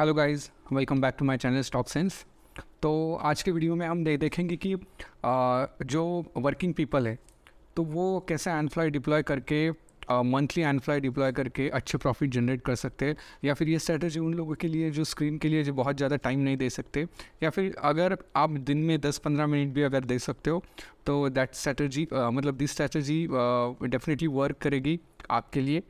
Hello guys welcome back to my channel stock sense तो आज के वीडियो में हम दे देखेंगे कि आ, जो वर्किंग पीपल है तो वो कैसे एनफ्लॉय डिप्लॉय करके मंथली एनफ्लॉय डिप्लॉय करके अच्छे प्रॉफिट जनरेट कर सकते हैं या फिर ये स्ट्रैटेजी उन लोगों के लिए जो स्क्रीन के लिए जो बहुत ज़्यादा टाइम नहीं दे सकते या फिर अगर आप दिन में दस पंद्रह मिनट भी अगर दे सकते हो तो दैट स्ट्रैटेजी मतलब दिस स्ट्रैटेजी डेफिनेटली वर्क करेगी आपके लिए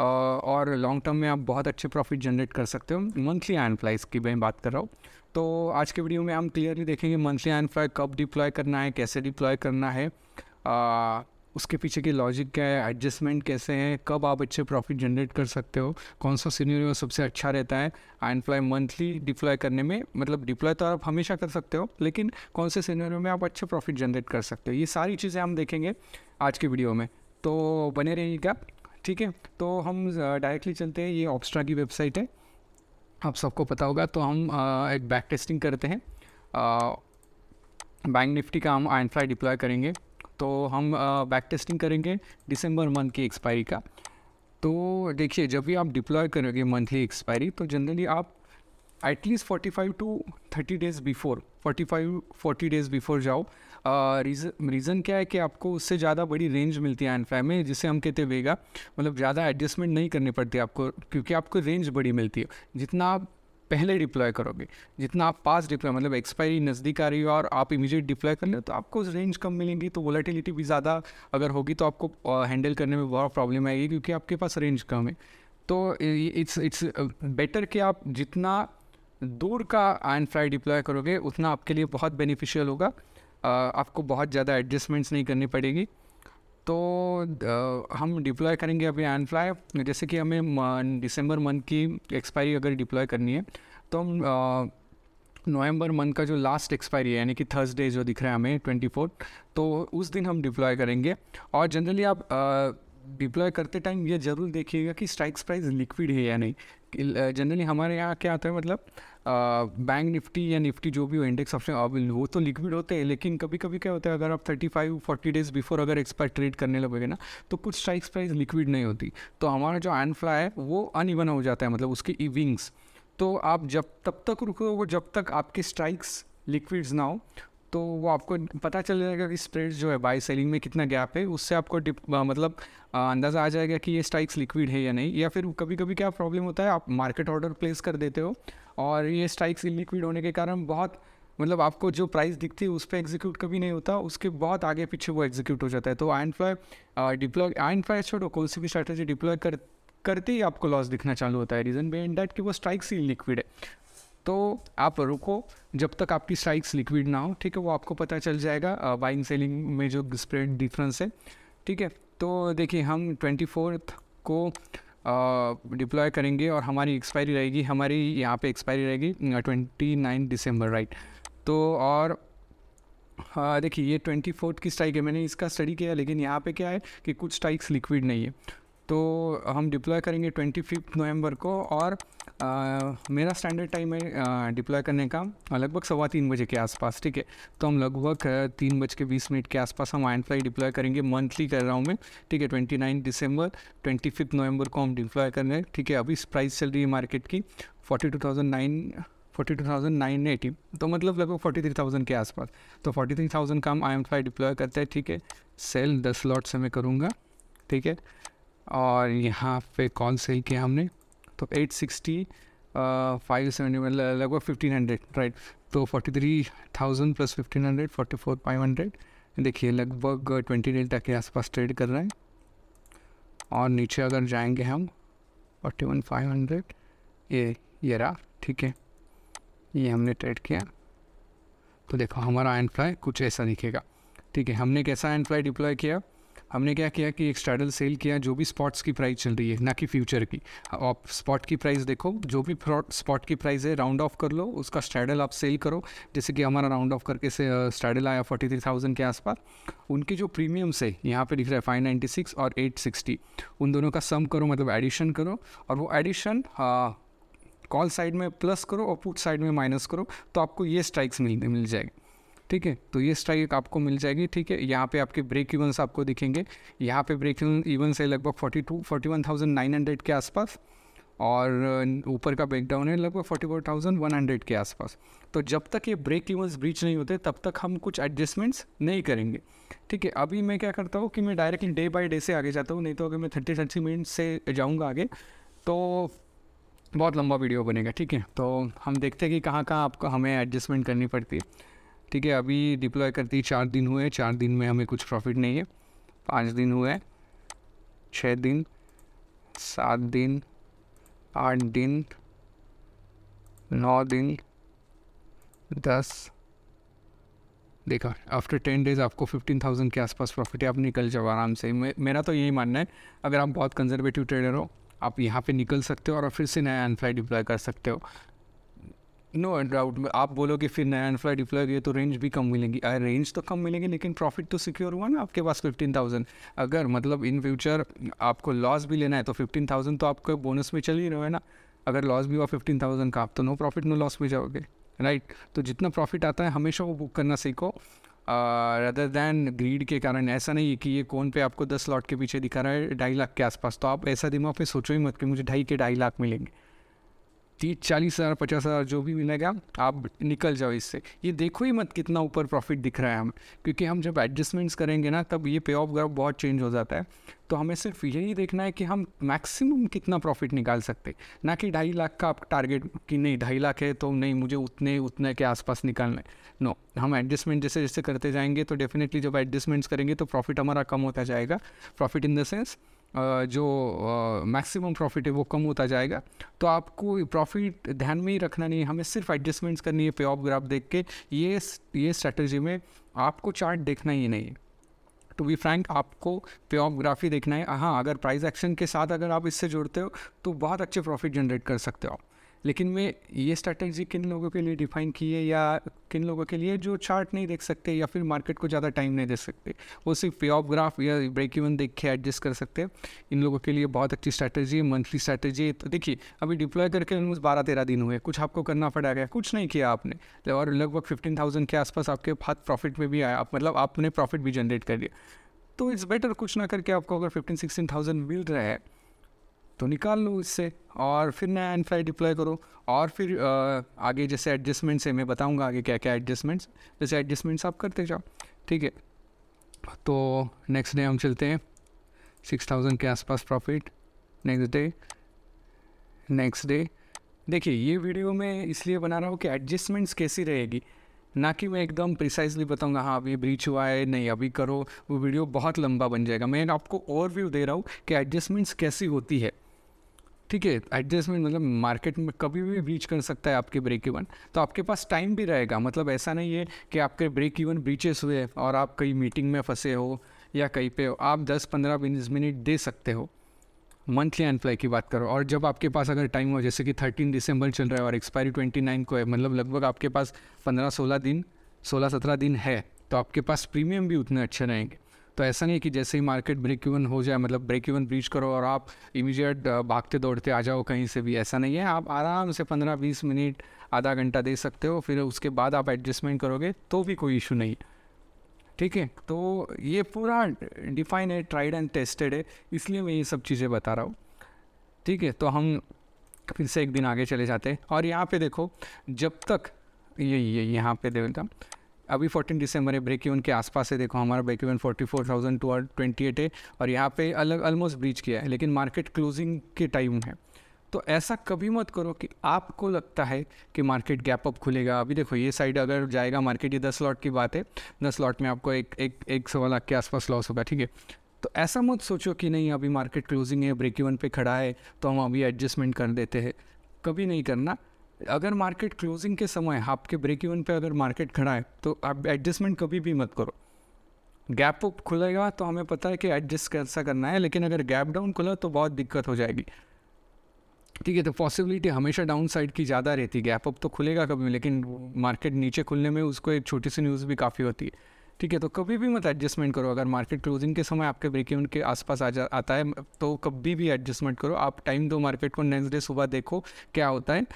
और लॉन्ग टर्म में आप बहुत अच्छे प्रॉफिट जनरेट कर सकते हो मंथली आयन फ्लाइज की मैं बात कर रहा हूँ तो आज के वीडियो में हम क्लियरली देखेंगे मंथली आयन फ्लाई कब डिप्लॉय करना है कैसे डिप्लॉय करना है आ, उसके पीछे की लॉजिक क्या है एडजस्टमेंट कैसे हैं कब आप अच्छे प्रॉफिट जनरेट कर सकते हो कौन सा सीनियर सबसे अच्छा रहता है आयन फ्लाई मंथली डिप्लॉय करने में मतलब डिप्लॉय तो आप हमेशा कर सकते हो लेकिन कौन से सीनियर में आप अच्छे प्रॉफिट जनरेट कर सकते हो ये सारी चीज़ें हम देखेंगे आज के वीडियो में तो बने रहिएगा ठीक है तो हम डायरेक्टली चलते हैं ये ऑप्स्ट्रा की वेबसाइट है आप सबको पता होगा तो हम आ, एक बैक टेस्टिंग करते हैं बैंक निफ्टी का हम आइन फ्लाई डिप्लॉय करेंगे तो हम बैक टेस्टिंग करेंगे दिसंबर मंथ की एक्सपायरी का तो देखिए जब भी आप डिप्लॉय करोगे मंथली एक्सपायरी तो जनरली आप at least 45 to 30 days before 45 40 days before जाओ रीज़न रीज़न क्या है कि आपको उससे ज़्यादा बड़ी रेंज मिलती है एनफ्राई में जिसे हम कहते हैं वेगा मतलब ज़्यादा एडजस्टमेंट नहीं करनी पड़ती आपको क्योंकि आपको रेंज बड़ी मिलती है जितना आप पहले डिप्लॉय करोगे जितना आप पास डिप्लॉय मतलब एक्सपायरी नज़दीक आ रही हो और आप इमीडिएट डिप्लॉय कर ले तो आपको रेंज कम मिलेंगी तो वोलेटिलिटी भी ज़्यादा अगर होगी तो आपको हैंडल करने में बहुत प्रॉब्लम आएगी क्योंकि आपके पास रेंज कम है तो इट्स इट्स बेटर कि आप जितना दूर का आयन फ्राई डिप्लॉय करोगे उतना आपके लिए बहुत बेनिफिशियल होगा आपको बहुत ज़्यादा एडजस्टमेंट्स नहीं करनी पड़ेगी तो हम डिप्लॉय करेंगे अभी एन फ्लाई जैसे कि हमें दिसंबर मंथ की एक्सपायरी अगर डिप्लॉय करनी है तो हम नवंबर मंथ का जो लास्ट एक्सपायरी है यानी कि थर्सडे जो दिख रहा है हमें ट्वेंटी तो उस दिन हम डिप्लॉय करेंगे और जनरली आप आ, डिप्लॉय करते टाइम ये ज़रूर देखिएगा कि स्ट्राइक्स प्राइस लिक्विड है या नहीं जनरली हमारे यहाँ क्या आता है मतलब बैंक निफ्टी या निफ्टी जो भी हो इंडेक्स ऑप्शन अब वो तो लिक्विड होते हैं लेकिन कभी कभी क्या होता है अगर आप 35 40 डेज़ बिफोर अगर एक्सपायर ट्रेड करने लगोगे ना तो कुछ स्ट्राइक्स प्राइस लिक्विड नहीं होती तो हमारा जो एन है वो अनइवन हो जाता है मतलब उसकी विंग्स तो आप जब तब तक रुको वो जब तक आपके स्ट्राइक्स लिक्विड्स ना हो तो वो आपको पता चल जाएगा कि स्प्रेड जो है बाई सेलिंग में कितना गैप है उससे आपको आ, मतलब अंदाज़ा आ जाएगा कि ये स्ट्राइक्स लिक्विड है या नहीं या फिर कभी कभी क्या प्रॉब्लम होता है आप मार्केट ऑर्डर प्लेस कर देते हो और ये स्ट्राइक्स लिक्विड होने के कारण बहुत मतलब आपको जो प्राइस दिखती है उस पर एग्जीक्यूट कभी नहीं होता उसके बहुत आगे पीछे वो एग्जीक्यूट हो जाता है तो iron fly deploy iron fly छोड़ो कौन सी भी स्ट्रैटेजी डिप्लॉय कर करते ही आपको लॉस दिखना चालू होता है रीज़न इन डैट कि वो स्ट्राइक सील लिक्विड है तो आप रुको जब तक आपकी स्ट्राइक्स लिक्विड ना हो ठीक है वो आपको पता चल जाएगा बाइंग सेलिंग में जो स्प्रेड डिफरेंस है ठीक है तो देखिए हम ट्वेंटी फोर्थ को डिप्लॉय करेंगे और हमारी एक्सपायरी रहेगी हमारी यहाँ पे एक्सपायरी रहेगी ट्वेंटी नाइन दिसंबर राइट तो और देखिए ये ट्वेंटी फोर्थ की स्ट्राइक है मैंने इसका स्टडी किया लेकिन यहाँ पे क्या है कि कुछ स्ट्राइक्स लिक्विड नहीं है तो हम डिप्लॉय करेंगे ट्वेंटी फिफ्थ नवम्बर को और आ, मेरा स्टैंडर्ड टाइम है डिप्लॉय करने का लगभग सवा तीन बजे के आसपास ठीक है तो हम लगभग तीन बज के बीस मिनट के आसपास हम आयन फ्लाई डिप्लॉय करेंगे मंथली कर रहा हूँ मैं ठीक है ट्वेंटी नाइन दिसंबर ट्वेंटी फिफ्थ नवंबर को हम डिप्लॉय कर रहे हैं ठीक है अभी प्राइस चल रही है मार्केट की forty two thousand nine forty two thousand nine eighty तो मतलब लगभग फोर्टी थ्री थाउजेंड के आसपास तो फोर्टी थ्री थाउजेंड का हम आई एम फाइव डिप्लॉय करते हैं ठीक है सेल दस लॉट से मैं करूँगा ठीक है और यहाँ पे कॉल सेल किया हमने तो 860 सिक्सटी फाइव सेवेंटी लगभग फिफ्टीन हंड्रेड राइट तो forty three thousand plus fifteen hundred forty four five hundred देखिए लगभग ट्वेंटी तक के आसपास ट्रेड कर रहे हैं और नीचे अगर जाएंगे हम फोर्टी वन फाइव हंड्रेड ये ये रहा ठीक है ये हमने ट्रेड किया तो देखो हमारा एंड फ्लाई कुछ ऐसा दिखेगा ठीक है हमने कैसा एंड फ्लाई डिप्लॉय किया हमने क्या किया कि एक्सटर्नल सेल किया जो भी स्पॉट्स की प्राइस चल रही है ना कि फ्यूचर की आप स्पॉट की प्राइस देखो जो भी स्पॉट की प्राइस है राउंड ऑफ कर लो उसका स्टैडल आप सेल करो जैसे कि हमारा राउंड ऑफ करके से स्टैडल आया फोर्टी थ्री थाउजेंड के आसपास उनके जो प्रीमियम्स है यहाँ पे दिख रहा है फाइव नाइन्टी सिक्स और एट सिक्सटी उन दोनों का सम करो मतलब एडिशन करो और वो एडिशन कॉल साइड में प्लस करो और पुट साइड में माइनस करो तो आपको ये स्ट्राइक्स मिल मिल जाएगी ठीक है तो ये स्ट्राइक आपको मिल जाएगी ठीक है यहाँ पे आपके ब्रेक इवंस आपको दिखेंगे यहाँ पे ब्रेक इवंस है लगभग forty two forty one thousand nine hundred के आसपास और ऊपर का ब्रेकडाउन है लगभग forty four thousand one hundred के आसपास तो जब तक ये ब्रेक इवंस ब्रीच नहीं होते तब तक हम कुछ एडजस्टमेंट्स नहीं करेंगे ठीक है अभी मैं क्या करता हूँ कि मैं डायरेक्टली डे बाई डे से आगे जाता हूँ नहीं तो अगर मैं थर्टी थर्टी मिनट से जाऊँगा आगे तो बहुत लंबा वीडियो बनेगा ठीक है तो हम देखते हैं कि कहाँ कहाँ आपको हमें एडजस्टमेंट करनी पड़ती है ठीक है अभी डिप्लॉय करते ही चार दिन हुए चार दिन में हमें कुछ प्रॉफिट नहीं है पाँच दिन हुए छः दिन सात दिन आठ दिन नौ दिन दस देखा आफ्टर टेन डेज़ आपको फिफ्टीन थाउजेंड के आसपास प्रॉफिट है आप निकल जाओ आराम से मे, मेरा तो यही मानना है अगर आप बहुत कंजर्वेटिव ट्रेडर हो आप यहाँ पे निकल सकते हो और फिर से नया एनफ्लाई डिप्लॉय कर सकते हो नो डाउट आप बोलोगे फिर नया एनफ्लॉय डिप्लॉय किए तो रेंज भी कम मिलेंगी आ, रेंज तो कम मिलेंगी लेकिन प्रॉफिट तो सिक्योर हुआ ना आपके पास फिफ्टीन थाउजेंड अगर मतलब इन फ्यूचर आपको लॉस भी लेना है तो फिफ्टीन थाउजेंड तो आपको बोनस में चल ही रहे हो ना अगर लॉस भी हुआ फिफ्टीन थाउजेंड का आप तो नो प्रॉफिट नो लॉस में जाओगे राइट तो जितना प्रॉफिट आता है हमेशा वो बुक करना सीखो रदर दैन ग्रीड के कारण ऐसा नहीं है कि ये कौन पे आपको दस लॉट के पीछे दिखा रहा है ढाई लाख के आसपास तो आप ऐसा दिमाग पे सोचो ही मत कि मुझे ढाई के ढाई लाख मिलेंगे तीस चालीस हज़ार पचास हज़ार जो भी मिलेगा आप निकल जाओ इससे ये देखो ही मत कितना ऊपर प्रॉफिट दिख रहा है हमें क्योंकि हम जब एडजस्टमेंट्स करेंगे ना तब ये पे ऑफ ग्राफ बहुत चेंज हो जाता है तो हमें सिर्फ यही देखना है कि हम मैक्सिमम कितना प्रॉफिट निकाल सकते ना कि ढाई लाख का आप टारगेट कि नहीं ढाई लाख है तो नहीं मुझे उतने उतने के आसपास निकालना है नो हम एडजस्टमेंट जैसे जैसे करते जाएंगे तो डेफिनेटली जब एडजस्टमेंट्स करेंगे तो प्रॉफिट हमारा कम होता जाएगा प्रॉफिट इन द सेंस जो मैक्सिमम प्रॉफिट है वो कम होता जाएगा तो आपको प्रॉफिट ध्यान में ही रखना नहीं है हमें सिर्फ एडजस्टमेंट्स करनी है पे ऑफ ग्राफ देख के ये ये स्ट्रैटेजी में आपको चार्ट देखना ही नहीं है टू बी फ्रैंक आपको पे ऑफ ग्राफ ही देखना है हाँ अगर प्राइस एक्शन के साथ अगर आप इससे जुड़ते हो तो बहुत अच्छे प्रॉफिट जनरेट कर सकते हो आप लेकिन मैं ये स्ट्रैटेजी किन लोगों के लिए डिफाइन की है या किन लोगों के लिए जो चार्ट नहीं देख सकते या फिर मार्केट को ज़्यादा टाइम नहीं दे सकते वो सिर्फ ऑफ ग्राफ या ब्रेक इवन देख के एडजस्ट कर सकते हैं इन लोगों के लिए बहुत अच्छी स्ट्रैटेजी है मंथली स्ट्रैटेजी है तो देखिए अभी डिप्लॉय करके ऑलमोस्ट बारह तेरह दिन हुए कुछ आपको करना पड़ा गया कुछ नहीं किया आपने तो और लगभग फिफ्टीन थाउजेंड के आसपास आपके हाथ प्रॉफिट में भी आया आप मतलब आपने प्रॉफिट भी जनरेट कर दिया तो इट्स बेटर कुछ ना करके आपको अगर फिफ्टीन सिक्सटीन थाउजेंड मिल रहा है तो निकाल लो इससे और फिर नया एन फाइव डिप्लॉय करो और फिर आ, आगे जैसे एडजस्टमेंट्स है मैं बताऊँगा आगे क्या क्या एडजस्टमेंट्स जैसे एडजस्टमेंट्स आप करते जाओ ठीक है तो नेक्स्ट डे हम चलते हैं सिक्स थाउजेंड के आसपास profit next day next day देखिए ये वीडियो मैं इसलिए बना रहा हूँ कि एडजस्टमेंट्स कैसी रहेगी ना कि मैं एकदम प्रिसाइसली बताऊंगा हाँ अभी ब्रीच हुआ है नहीं अभी करो वो वीडियो बहुत लंबा बन जाएगा मैं आपको ओवरव्यू दे रहा हूँ कि एडजस्टमेंट्स कैसी होती है ठीक है एडजस्टमेंट मतलब मार्केट में कभी भी ब्रीच कर सकता है आपके ब्रेक इवन तो आपके पास टाइम भी रहेगा मतलब ऐसा नहीं है कि आपके ब्रेक इवन ब्रीचेस हुए और आप कहीं मीटिंग में फंसे हो या कहीं पे हो आप 10-15 बीस मिनट दे सकते हो मंथली एनप्लाई की बात करो और जब आपके पास अगर टाइम हो जैसे कि थर्टीन दिसंबर चल रहा है और एक्सपायरी ट्वेंटी नाइन को है मतलब लगभग आपके पास पंद्रह सोलह दिन सोलह सत्रह दिन है तो आपके पास प्रीमियम भी उतने अच्छे रहेंगे तो ऐसा नहीं है कि जैसे ही मार्केट ब्रेक इवन हो जाए मतलब ब्रेक इवन ब्रीच करो और आप इमीजिएट भागते दौड़ते आ जाओ कहीं से भी ऐसा नहीं है आप आराम से पंद्रह बीस मिनट आधा घंटा दे सकते हो फिर उसके बाद आप एडजस्टमेंट करोगे तो भी कोई इशू नहीं ठीक है तो ये पूरा डिफाइन है ट्राइड एंड टेस्टेड है इसलिए मैं ये सब चीज़ें बता रहा हूँ ठीक है तो हम फिर से एक दिन आगे चले जाते हैं और यहाँ पे देखो जब तक ये ये यहाँ पे देता अभी 14 दिसंबर है ब्रेक इवन के आसपास है देखो हमारा break even forty four thousand two twenty eight है और यहाँ पे अलग ऑलमोस्ट ब्रीच किया है लेकिन मार्केट क्लोजिंग के टाइम है तो ऐसा कभी मत करो कि आपको लगता है कि मार्केट गैप अप खुलेगा अभी देखो ये साइड अगर जाएगा मार्केट ये दस लॉट की बात है दस लॉट में आपको एक एक एक सवा लाख के आसपास लॉस होगा ठीक है तो ऐसा मत सोचो कि नहीं अभी मार्केट क्लोजिंग है ब्रेक इवन पे खड़ा है तो हम अभी एडजस्टमेंट कर देते हैं कभी नहीं करना अगर मार्केट क्लोजिंग के समय आपके ब्रेक इवन पे अगर मार्केट खड़ा है तो आप एडजस्टमेंट कभी भी मत करो गैप अप तो खुलेगा तो हमें पता है कि एडजस्ट कैसा करना है लेकिन अगर गैप डाउन खुला तो बहुत दिक्कत हो जाएगी ठीक है तो पॉसिबिलिटी हमेशा डाउन साइड की ज़्यादा रहती है गैप अप तो खुलेगा कभी लेकिन मार्केट नीचे खुलने में उसको एक छोटी सी न्यूज़ भी काफ़ी होती है ठीक है तो कभी भी मत एडजस्टमेंट करो अगर मार्केट क्लोजिंग के समय आपके ब्रेक इवन के आसपास आ जा आता है तो कभी भी एडजस्टमेंट करो आप टाइम दो मार्केट को नेक्स्ट डे सुबह देखो क्या होता है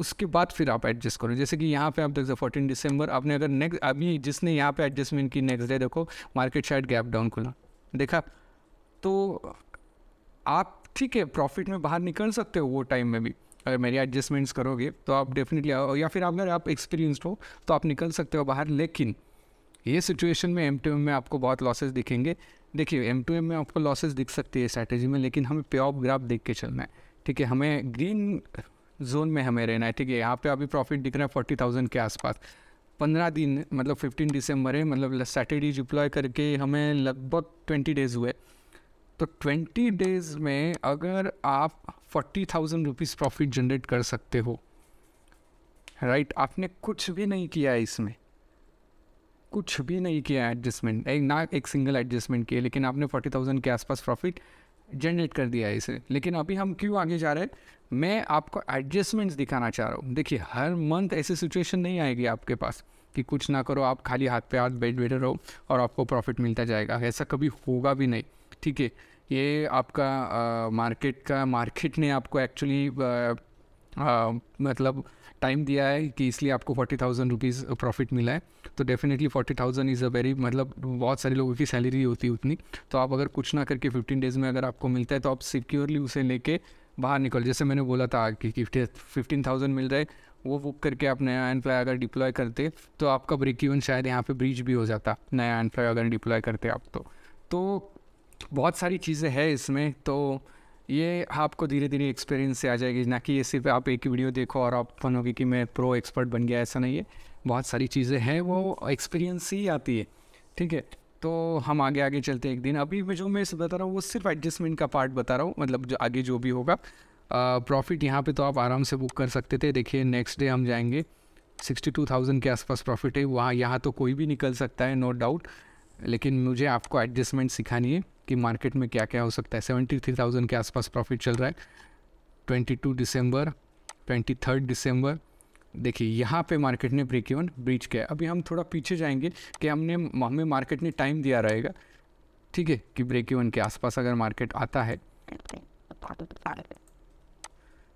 उसके बाद फिर आप एडजस्ट करो जैसे कि यहाँ पे आप देख सकते फोर्टीन दिसंबर आपने अगर नेक्स्ट अभी जिसने यहाँ पे एडजस्टमेंट की नेक्स्ट डे देखो मार्केट शायद गैप डाउन खुला देखा तो आप ठीक है प्रॉफिट में बाहर निकल सकते हो वो टाइम में भी अगर मेरी एडजस्टमेंट्स करोगे तो आप डेफिनेटली या फिर अगर आप एक्सपीरियंसड हो तो आप निकल सकते हो बाहर लेकिन ये सिचुएशन में एम टू एम में आपको बहुत लॉसेस दिखेंगे देखिए एम टू एम में आपको लॉसेस दिख सकती है स्ट्रैटेजी में लेकिन हमें पे ऑफ ग्राफ देख के चलना है ठीक है हमें ग्रीन जोन में हमें रहना है ठीक है यहाँ पे अभी प्रॉफिट दिख रहा है फोर्टी थाउजेंड के आसपास पंद्रह दिन मतलब फिफ्टीन दिसंबर है मतलब सैटरडे डिप्लॉय करके हमें लगभग ट्वेंटी डेज़ हुए तो ट्वेंटी डेज़ में अगर आप forty thousand rupees profit generate कर सकते हो राइट right? आपने कुछ भी नहीं किया है इसमें कुछ भी नहीं किया है एडजस्टमेंट एक ना एक सिंगल एडजस्टमेंट किया लेकिन आपने फोर्टी थाउजेंड के आसपास प्रॉफिट जनरेट कर दिया है इसे लेकिन अभी हम क्यों आगे जा रहे हैं मैं आपको एडजस्टमेंट्स दिखाना चाह रहा हूँ देखिए हर मंथ ऐसी सिचुएशन नहीं आएगी आपके पास कि कुछ ना करो आप खाली हाथ पे हाथ बेड बेड रहो और आपको प्रॉफिट मिलता जाएगा ऐसा कभी होगा भी नहीं ठीक है ये आपका मार्केट का मार्केट ने आपको एक्चुअली मतलब टाइम दिया है कि इसलिए आपको फोर्टी थाउजेंड रुपीज़ प्रॉफिट मिला है तो definitely forty thousand is a very मतलब बहुत सारे लोगों की सैलरी होती है उतनी तो आप अगर कुछ ना करके फिफ्टीन डेज़ में अगर आपको मिलता है तो आप सिक्योरली उसे लेके बाहर निकल जैसे मैंने बोला था कि फिफ्टी फिफ्टीन थाउजेंड मिल रहे वो बुक करके आप नया एंड फ्लाई अगर डिप्लॉय करते तो आपका ब्रेक इवन शायद यहाँ पे ब्रिज भी हो जाता नया एंड फ्लाई अगर डिप्लॉय करते आप तो तो बहुत सारी चीज़ें हैं इसमें तो ये आपको धीरे धीरे एक्सपीरियंस से आ जाएगी ना कि ये सिर्फ आप एक ही वीडियो देखो और आप होगी कि मैं प्रो एक्सपर्ट बन गया ऐसा नहीं है बहुत सारी चीज़ें हैं वो एक्सपीरियंस ही आती है ठीक है तो हम आगे आगे चलते हैं एक दिन अभी मैं जो मैं बता रहा हूँ वो सिर्फ एडजस्टमेंट का पार्ट बता रहा हूँ मतलब जो आगे जो भी होगा प्रॉफिट यहाँ पे तो आप आराम से बुक कर सकते थे देखिए नेक्स्ट डे हम जाएंगे सिक्सटी टू थाउजेंड के आसपास प्रॉफिट है वहाँ यहाँ तो कोई भी निकल सकता है नो डाउट लेकिन मुझे आपको एडजस्टमेंट सिखानी है कि मार्केट में क्या क्या हो सकता है सेवेंटी थ्री थाउजेंड के आसपास प्रॉफिट चल रहा है ट्वेंटी टू दिसंबर ट्वेंटी थर्ड दिसंबर देखिए यहाँ पे मार्केट ने ब्रेक इवन ब्रीच किया अभी हम थोड़ा पीछे जाएंगे कि हमने हमें मार्केट ने टाइम दिया रहेगा ठीक है कि ब्रेक इवन के आसपास अगर मार्केट आता है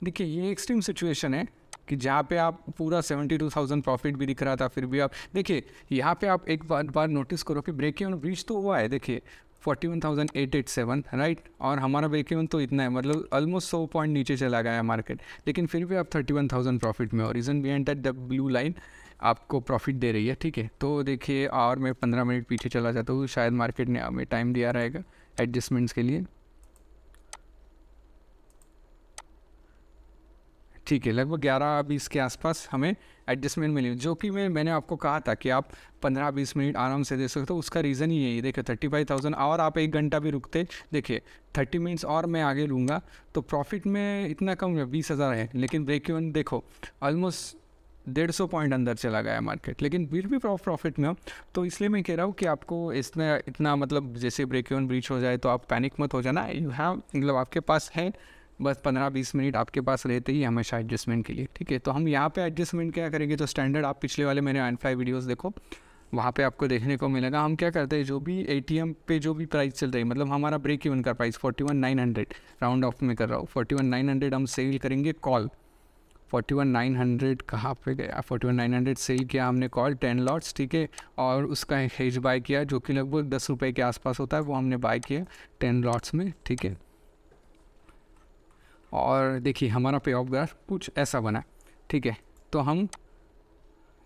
देखिए ये एक्सट्रीम सिचुएशन है कि जहाँ पे आप पूरा सेवेंटी टू थाउजेंड प्रॉफिट भी दिख रहा था फिर भी आप देखिए यहाँ पे आप एक बार बार नोटिस करो कि ब्रेक इवन ब्रीच तो हुआ है देखिए forty one thousand eight eight seven right और हमारा ब्रेक इवन तो इतना है मतलब ऑलमोस्ट सौ पॉइंट नीचे चला गया है मार्केट लेकिन फिर भी आप थर्टी वन थाउजेंड प्रॉफिट में हो reason behind that the blue line आपको प्रॉफिट दे रही है ठीक है तो देखिए और मैं पंद्रह मिनट पीछे चला जाता हूँ शायद मार्केट ने हमें टाइम दिया रहेगा एडजस्टमेंट्स के लिए ठीक है लगभग ग्यारह बीस के आसपास हमें एडजस्टमेंट मिली जो कि मैं मैंने आपको कहा था कि आप पंद्रह बीस मिनट आराम से दे सकते हो उसका रीज़न ही यही देखिए थर्टी फाइव थाउजेंड और आप एक घंटा भी रुकते देखिए थर्टी मिनट्स और मैं आगे लूँगा तो प्रॉफिट में इतना कम है बीस हज़ार है लेकिन ब्रेक इवन देखो ऑलमोस्ट डेढ़ सौ पॉइंट अंदर चला गया मार्केट लेकिन फिर भी प्रॉफिट में हो तो इसलिए मैं कह रहा हूँ कि आपको इसमें इतना मतलब जैसे ब्रेक इवन ब्रीच हो जाए तो आप पैनिक मत हो जाना यू हैव मतलब आपके पास है बस पंद्रह बीस मिनट आपके पास रहते ही हमेशा एडजस्टमेंट के लिए ठीक है तो हम यहाँ पे एडजस्टमेंट क्या करेंगे तो स्टैंडर्ड आप पिछले वाले मेरे एंड फाइव वीडियोज़ देखो वहाँ पे आपको देखने को मिलेगा हम क्या करते हैं जो भी एटीएम पे जो भी प्राइस चल रही है मतलब हमारा ब्रेक इवन का price forty one nine hundred round off में कर रहा हूँ फोर्टी वन नाइन हंड्रेड हम सेल करेंगे call forty one nine hundred कहाँ पे गया forty one nine hundred sell किया हमने कॉल टेन लॉट्स ठीक है और उसका हेज बाय किया जो कि लगभग दस रुपये के आसपास होता है वो हमने बाय किया टेन लॉट्स में ठीक है और देखिए हमारा पे ऑफ ग्राफ कुछ ऐसा बना ठीक है तो हम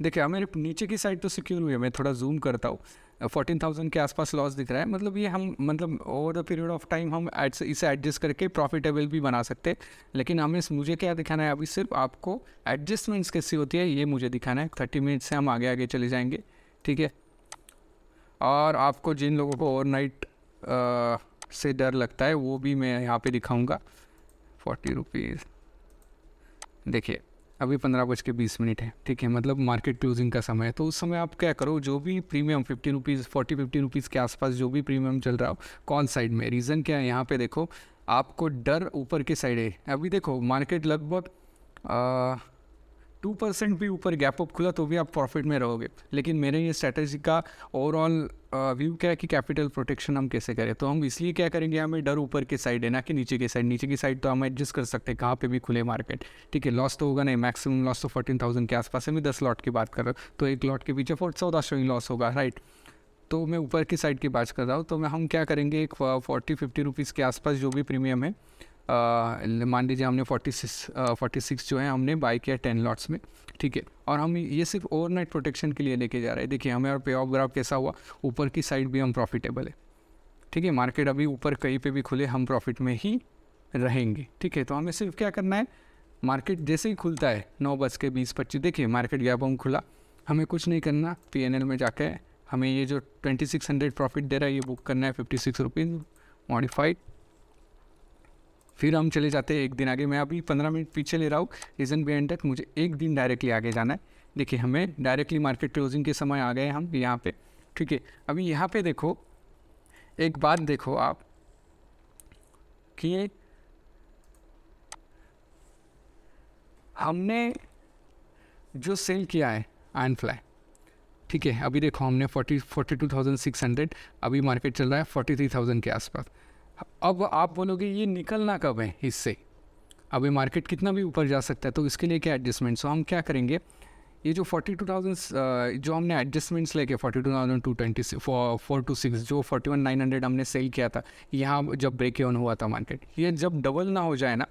देखिए हमारे नीचे की साइड तो सिक्योर हुई है मैं थोड़ा जूम करता हूँ फोर्टीन थाउजेंड के आसपास लॉस दिख रहा है मतलब ये हम मतलब over the period of time हम इसे एडजस्ट करके प्रॉफिटेबल भी बना सकते हैं लेकिन हमें मुझे क्या दिखाना है अभी सिर्फ आपको एडजस्टमेंट्स कैसी होती है ये मुझे दिखाना है थर्टी मिनट से हम आगे आगे चले जाएंगे ठीक है और आपको जिन लोगों को ओवरनाइट से डर लगता है वो भी मैं यहाँ पर दिखाऊँगा फोर्टी रुपीज़ देखिए अभी पंद्रह बज के बीस मिनट है ठीक है मतलब मार्केट क्लोजिंग का समय है तो उस समय आप क्या करो जो भी premium fifty rupees forty fifty rupees के आसपास जो भी प्रीमियम चल रहा हो कौन साइड में रीज़न क्या है यहाँ पे देखो आपको डर ऊपर के साइड है अभी देखो मार्केट लगभग टू परसेंट भी ऊपर गैप अप खुला तो भी आप प्रॉफिट में रहोगे लेकिन मेरे ये स्ट्रैटेजी का ओवरऑल व्यू क्या है कि कैपिटल प्रोटेक्शन हम कैसे करें तो हम इसलिए क्या करेंगे हमें डर ऊपर के साइड है ना कि नीचे के साइड नीचे की साइड तो हम एडजस्ट कर सकते हैं कहाँ पे भी खुले मार्केट ठीक है लॉस तो होगा नहीं मैक्सिमम लॉस तो फोर्टीन थाउजेंड के आसपास है मैं दस लॉट की बात कर रहा हूँ तो एक लॉट के पीछे फोर चौदह ही लॉस होगा राइट तो मैं ऊपर की साइड की बात कर रहा हूँ तो मैं हम क्या करेंगे एक फोर्टी फिफ्टी रुपीज़ के आसपास जो भी प्रीमियम है मान लीजिए हमने 46 46 जो है हमने बाई किया टेन लॉट्स में ठीक है और हम ये सिर्फ ओवरनाइट प्रोटेक्शन के लिए लेके जा रहे हैं देखिए हमें और पे ऑफ ग्राफ कैसा हुआ ऊपर की साइड भी हम प्रॉफिटेबल है ठीक है मार्केट अभी ऊपर कहीं पे भी खुले हम प्रॉफिट में ही रहेंगे ठीक है तो हमें सिर्फ क्या करना है मार्केट जैसे ही खुलता है नौ बज के बीस पच्चीस देखिए मार्केट गैप हम खुला हमें कुछ नहीं करना पी एन एल में जाके हमें ये जो ट्वेंटी सिक्स हंड्रेड प्रॉफिट दे रहा है ये बुक करना है फिफ्टी सिक्स रुपीज़ मॉडिफाइड फिर हम चले जाते हैं एक दिन आगे मैं अभी पंद्रह मिनट पीछे ले रहा हूँ रीज़न बी एंड तक मुझे एक दिन डायरेक्टली आगे जाना है देखिए हमें डायरेक्टली मार्केट क्लोजिंग के समय आ गए हम यहाँ पे ठीक है अभी यहाँ पे देखो एक बात देखो आप कि हमने जो सेल किया है आयन फ्लाई ठीक है अभी देखो हमने forty forty two thousand six hundred अभी मार्केट चल रहा है फोर्टी थ्री थाउजेंड के आसपास अब आप बोलोगे ये निकलना कब है इससे अब ये मार्केट कितना भी ऊपर जा सकता है तो इसके लिए क्या एडजस्टमेंट्स हम क्या करेंगे ये जो फोर्टी टू थाउजेंड जो हमने एडजस्टमेंट्स लेके forty two thousand two twenty four two six जो फोर्टी वन नाइन हंड्रेड हमने सेल किया था यहाँ जब ब्रेक ऑन हुआ था मार्केट ये जब डबल ना हो जाए ना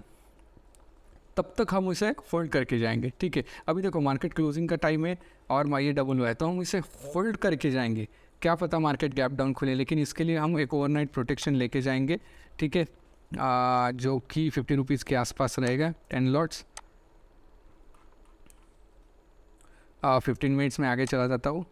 तब तक हम उसे फोल्ड करके जाएंगे ठीक है अभी देखो मार्केट क्लोजिंग का टाइम है और माइए डबल हुआ है तो हम इसे फोल्ड करके जाएंगे क्या पता मार्केट गैप डाउन खुले लेकिन इसके लिए हम एक ओवरनाइट प्रोटेक्शन लेके जाएंगे ठीक है जो कि फिफ्टी रुपीज़ के आसपास रहेगा टेन लॉट्स फिफ्टीन मिनट्स में आगे चला जाता हूँ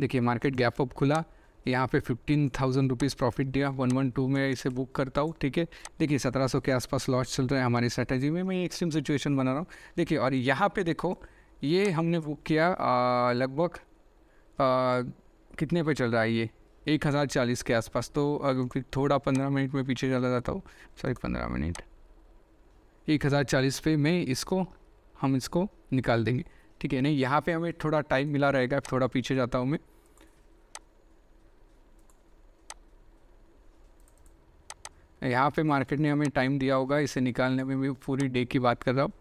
देखिए मार्केट गैप अप खुला यहाँ पे फिफ्टीन थाउजेंड रुपीज़ प्रॉफिट दिया वन वन टू में इसे बुक करता हूँ ठीक है देखिए सत्रह सौ के आसपास लॉस चल रहे हैं हमारी स्ट्रैटेजी में मैं एक्सट्रीम सिचुएशन बना रहा हूँ देखिए और यहाँ पे देखो ये हमने बुक किया लगभग कितने पे चल रहा है ये एक हज़ार चालीस के आसपास तो अगर थोड़ा पंद्रह मिनट में पीछे चला जाता हूँ सॉरी पंद्रह मिनट एक हज़ार चालीस पे मैं इसको हम इसको निकाल देंगे ठीक है नहीं यहाँ पे हमें थोड़ा टाइम मिला रहेगा थोड़ा पीछे जाता हूँ मैं यहाँ पे मार्केट ने हमें टाइम दिया होगा इसे निकालने में भी पूरी डे की बात कर रहा हूँ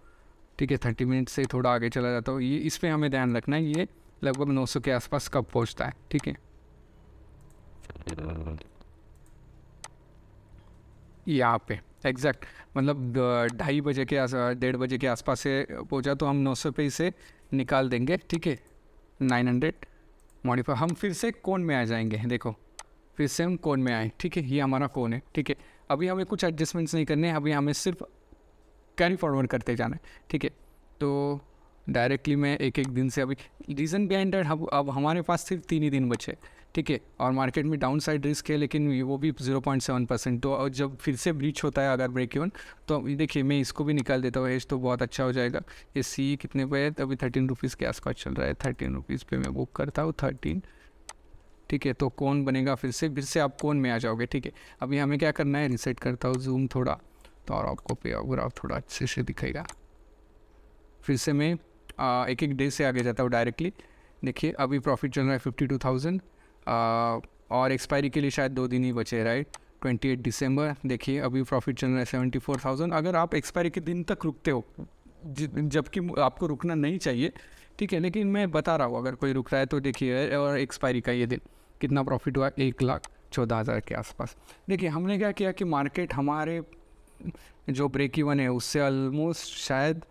ठीक है थर्टी मिनट से थोड़ा आगे चला जाता हूँ ये इस पर हमें ध्यान रखना है ये लगभग 900 के आसपास कब पहुंचता है ठीक है यहाँ पे एग्जैक्ट मतलब ढाई बजे के आस डेढ़ बजे के आसपास से पहुंचा तो हम 900 पे इसे निकाल देंगे ठीक है 900 मॉडिफाई हम फिर से कोन में आ जाएंगे देखो फिर से हम कोन में आए ठीक है ये हमारा कोन है ठीक है अभी हमें कुछ एडजस्टमेंट्स नहीं करने हैं अभी हमें सिर्फ कैरी फॉरवर्ड करते जाना है ठीक है तो डायरेक्टली मैं एक एक दिन से अभी रीज़न बिहाइंड दैट हम अब हमारे पास सिर्फ तीन ही दिन बचे ठीक है और मार्केट में डाउन साइड रिस्क है लेकिन वो भी 0.7 परसेंट तो जब फिर से ब्रीच होता है अगर ब्रेक इवन तो देखिए मैं इसको भी निकाल देता हूँ एज तो बहुत अच्छा हो जाएगा ये सी कितने पे है अभी थर्टीन रुपीज़ के आसपास चल रहा है थर्टीन रुपीज़ पे मैं बुक करता हूँ थर्टीन ठीक है तो कौन बनेगा फिर से फिर से आप कौन में आ जाओगे ठीक है अभी हमें क्या करना है रिसेट करता हूँ जूम थोड़ा तो और आपको पे ग्राफ थोड़ा अच्छे से दिखेगा फिर से मैं एक एक डे से आगे जाता हूँ डायरेक्टली देखिए अभी प्रॉफिट चल रहा है फिफ्टी टू थाउजेंड और एक्सपायरी के लिए शायद दो दिन ही बचे राइट ट्वेंटी एट दिसंबर देखिए अभी प्रॉफिट चल रहा है सेवेंटी फोर थाउजेंड अगर आप एक्सपायरी के दिन तक रुकते हो जबकि आपको रुकना नहीं चाहिए ठीक है लेकिन मैं बता रहा हूँ अगर कोई रुक रहा है तो देखिए और एक्सपायरी का ये दिन कितना प्रॉफिट हुआ एक लाख चौदह हज़ार के आसपास देखिए हमने क्या किया कि मार्केट हमारे जो ब्रेक इवन है उससे ऑलमोस्ट शायद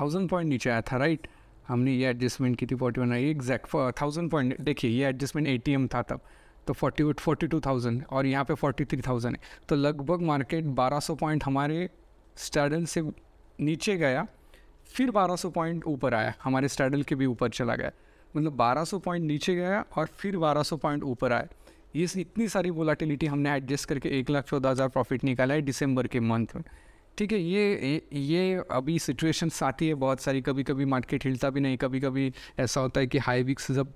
थाउजेंड पॉइंट नीचे आया था राइट हमने ये एडजस्टमेंट की थी forty one I exact thousand point देखिए ये एडजस्टमेंट ए टी एम था तब तो फोर्टी फोर्टी टू थाउजेंड और यहाँ पे फोर्टी थ्री थाउजेंड है तो लगभग मार्केट बारह सौ पॉइंट हमारे स्टैडल से नीचे गया फिर बारह सौ पॉइंट ऊपर आया हमारे स्टैडल के भी ऊपर चला गया मतलब बारह सौ पॉइंट नीचे गया और फिर बारह सौ पॉइंट ऊपर आया ये इतनी सारी वोलाटिलिटी हमने एडजस्ट करके एक लाख चौदह हज़ार प्रॉफिट निकाला है दिसंबर के मंथ में ठीक है ये ये अभी सिचुएशंस आती है बहुत सारी कभी कभी मार्केट हिलता भी नहीं कभी कभी ऐसा होता है कि हाई वीक्स जब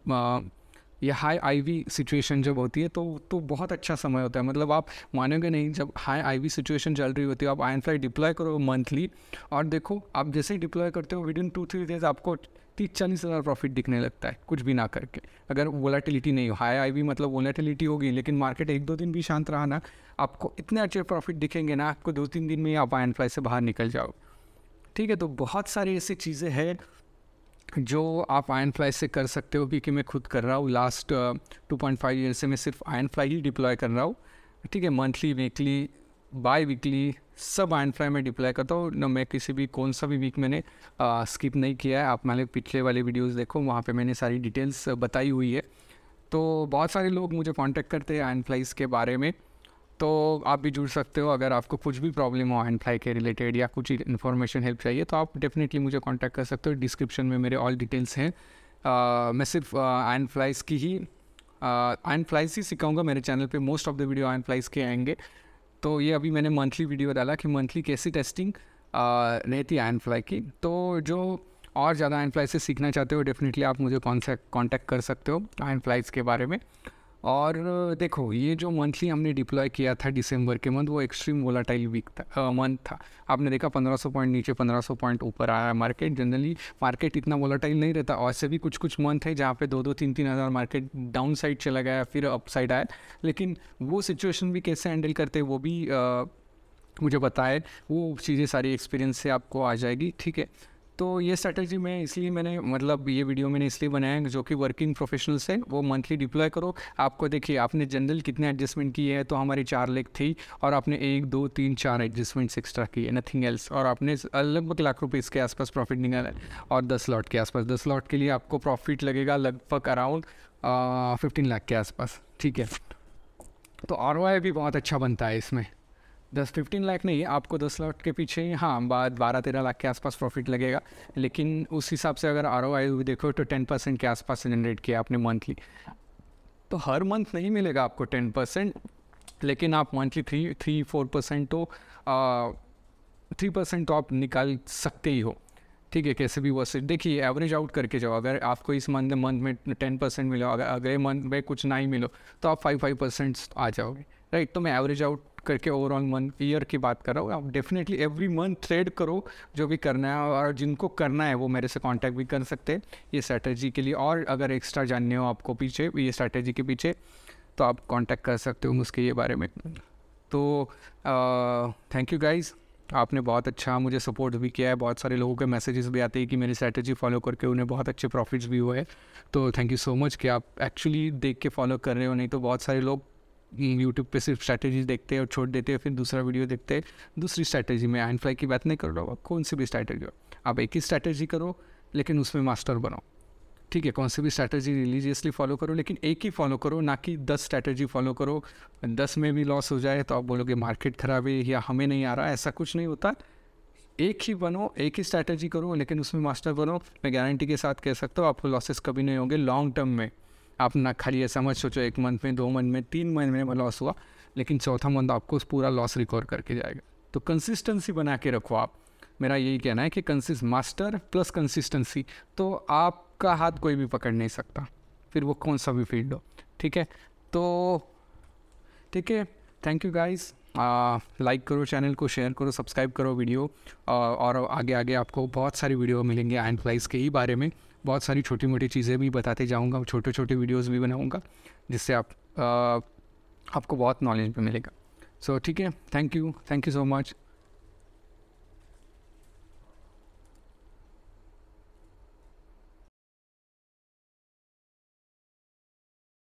या हाई आईवी सिचुएशन जब होती है तो तो बहुत अच्छा समय होता है मतलब आप मानोगे नहीं जब हाई आईवी सिचुएशन चल रही होती है आप आयन फ्लाई डिप्लॉय करो मंथली और देखो आप जैसे ही डिप्लॉय करते हो within two three days आपको तीस चालीस हज़ार प्रॉफिट दिखने लगता है कुछ भी ना करके अगर वोलाटिलिटी नहीं हो हाई आई मतलब वोलाटिलिटी होगी लेकिन मार्केट एक दो दिन भी शांत रहा ना आपको इतने अच्छे प्रॉफिट दिखेंगे ना आपको दो तीन दिन में आप आयन फ्लाई से बाहर निकल जाओ ठीक है तो बहुत सारी ऐसी चीज़ें हैं जो आप आयन फ्लाई से कर सकते हो क्योंकि मैं खुद कर रहा हूँ last two point five year से मैं सिर्फ आयन फ्लाई ही डिप्लॉय कर रहा हूँ ठीक है मंथली वीकली बाई वीकली सब आयन फ्लाई में डिप्लॉय करता हूँ ना मैं किसी भी कौन सा भी वीक मैंने आ, uh, स्किप नहीं किया है आप मैंने पिछले वाले वीडियोस देखो वहाँ पे मैंने सारी डिटेल्स बताई हुई है तो बहुत सारे लोग मुझे कांटेक्ट करते हैं आयन फ्लाइज के बारे में तो आप भी जुड़ सकते हो अगर आपको कुछ भी प्रॉब्लम हो एंड फ्लाई के रिलेटेड या कुछ इन्फॉर्मेशन हेल्प चाहिए तो आप डेफिनेटली मुझे कॉन्टैक्ट कर सकते हो डिस्क्रिप्शन में मेरे ऑल डिटेल्स हैं मैं सिर्फ आयन फ्लाइज की ही आयन फ्लाइज ही सिखाऊंगा मेरे चैनल पे most of the video iron flies के आएंगे तो ये अभी मैंने मंथली वीडियो डाला कि मंथली कैसी टेस्टिंग रहती है आयन फ्लाई की तो जो और ज़्यादा आयन फ्लाइज से सीखना चाहते हो डेफिनेटली आप मुझे कॉन्टैक्ट कर सकते हो आयन फ्लाइज के बारे में और देखो ये जो मंथली हमने डिप्लॉय किया था दिसंबर के मंथ वो एक्सट्रीम वोलाटाइल वीक था मंथ था आपने देखा 1500 पॉइंट नीचे 1500 पॉइंट ऊपर आया मार्केट जनरली मार्केट इतना वोलाटाइल नहीं रहता और से भी कुछ कुछ मंथ है जहाँ पे दो दो तीन तीन हज़ार मार्केट डाउन साइड चला गया फिर अप साइड आया लेकिन वो सिचुएशन भी कैसे हैंडल करते वो भी आ, मुझे बताए वो चीज़ें सारी एक्सपीरियंस से आपको आ जाएगी ठीक है तो ये स्ट्रैटेजी मैं इसलिए मैंने मतलब ये वीडियो मैंने इसलिए बनाया है जो कि वर्किंग प्रोफेशनल्स हैं वो मंथली डिप्लॉय करो आपको देखिए आपने जनरल कितने एडजस्टमेंट किए हैं तो हमारी चार लेग थी और आपने एक दो तीन चार एडजस्टमेंट्स एक्स्ट्रा किए नथिंग एल्स और आपने लगभग लाख रुपये इसके आसपास प्रॉफिट निकाला और दस लॉट के आसपास दस लॉट के लिए आपको प्रॉफिट लगेगा लगभग अराउंड फिफ्टीन लाख के आसपास ठीक है तो आर भी बहुत अच्छा बनता है इसमें दस फिफ्टीन लाख नहीं आपको दस लाख के पीछे हाँ बारह तेरह लाख के आसपास प्रॉफिट लगेगा लेकिन उस हिसाब से अगर आर ओ आई देखो तो टेन परसेंट के आसपास जनरेट किया आपने मंथली तो हर मंथ नहीं मिलेगा आपको टेन परसेंट लेकिन आप monthly three three four percent तो थ्री परसेंट तो आप निकाल सकते ही हो ठीक है कैसे भी वैसे देखिए एवरेज आउट करके जाओ अगर आपको इस मंथ मंथ में टेन परसेंट मिलो अगर अगले मंथ में कुछ नहीं मिलो तो आप फाइव फाइव परसेंट आ जाओगे राइट तो मैं एवरेज आउट करके ओवरऑल मंथ ईयर की बात कर रहा हूँ आप डेफिनेटली एवरी मंथ ट्रेड करो जो भी करना है और जिनको करना है वो मेरे से कांटेक्ट भी कर सकते हैं ये स्ट्रैटेजी के लिए और अगर एक्स्ट्रा जानने हो आपको पीछे ये स्ट्रैटेजी के पीछे तो आप कांटेक्ट कर सकते हो उसके ये बारे में तो थैंक यू गाइज़ आपने बहुत अच्छा मुझे सपोर्ट भी किया है बहुत सारे लोगों के मैसेजेस भी आते हैं कि मेरी स्ट्रैटेजी फॉलो करके उन्हें बहुत अच्छे प्रॉफिट्स भी हुए तो थैंक यू सो मच कि आप एक्चुअली देख के फॉलो कर रहे हो नहीं तो बहुत सारे लोग यूट्यूब पे सिर्फ स्ट्रैटेजी देखते हैं और छोड़ देते हैं फिर दूसरा वीडियो देखते हैं दूसरी स्ट्रैटेजी में एंड फ्लाई की बात नहीं कर रहा हूँ कौन सी भी स्ट्रैटेजी हो आप एक ही स्ट्रैटेजी करो लेकिन उसमें मास्टर बनाओ ठीक है कौन सी भी स्ट्रैटेजी रिलीजियसली फॉलो करो लेकिन एक ही फॉलो करो ना कि दस स्ट्रैटेजी फॉलो करो दस में भी लॉस हो जाए तो आप बोलोगे मार्केट ख़राब है या हमें नहीं आ रहा ऐसा कुछ नहीं होता एक ही बनो एक ही स्ट्रैटेजी करो लेकिन उसमें मास्टर बनो मैं गारंटी के साथ कह सकता हूँ आपको लॉसेस कभी नहीं होंगे लॉन्ग टर्म में आप ना खाली ऐसा मत सोचो एक मंथ में दो मंथ में तीन महीने में लॉस हुआ लेकिन चौथा मंथ आपको पूरा लॉस रिकवर करके जाएगा तो कंसिस्टेंसी बना के रखो आप मेरा यही कहना है कि कंसिस्ट मास्टर प्लस कंसिस्टेंसी तो आपका हाथ कोई भी पकड़ नहीं सकता फिर वो कौन सा भी फील्ड हो ठीक है तो ठीक है थैंक यू गाइस लाइक करो चैनल को शेयर करो सब्सक्राइब करो वीडियो uh, और आगे आगे आपको बहुत सारी वीडियो मिलेंगे एंड फ्लाइज के ही बारे में बहुत सारी छोटी मोटी चीज़ें भी बताते जाऊँगा छोटे छोटे वीडियोज़ भी बनाऊँगा जिससे आप आ, आपको बहुत नॉलेज भी मिलेगा सो so, ठीक है thank you thank you so much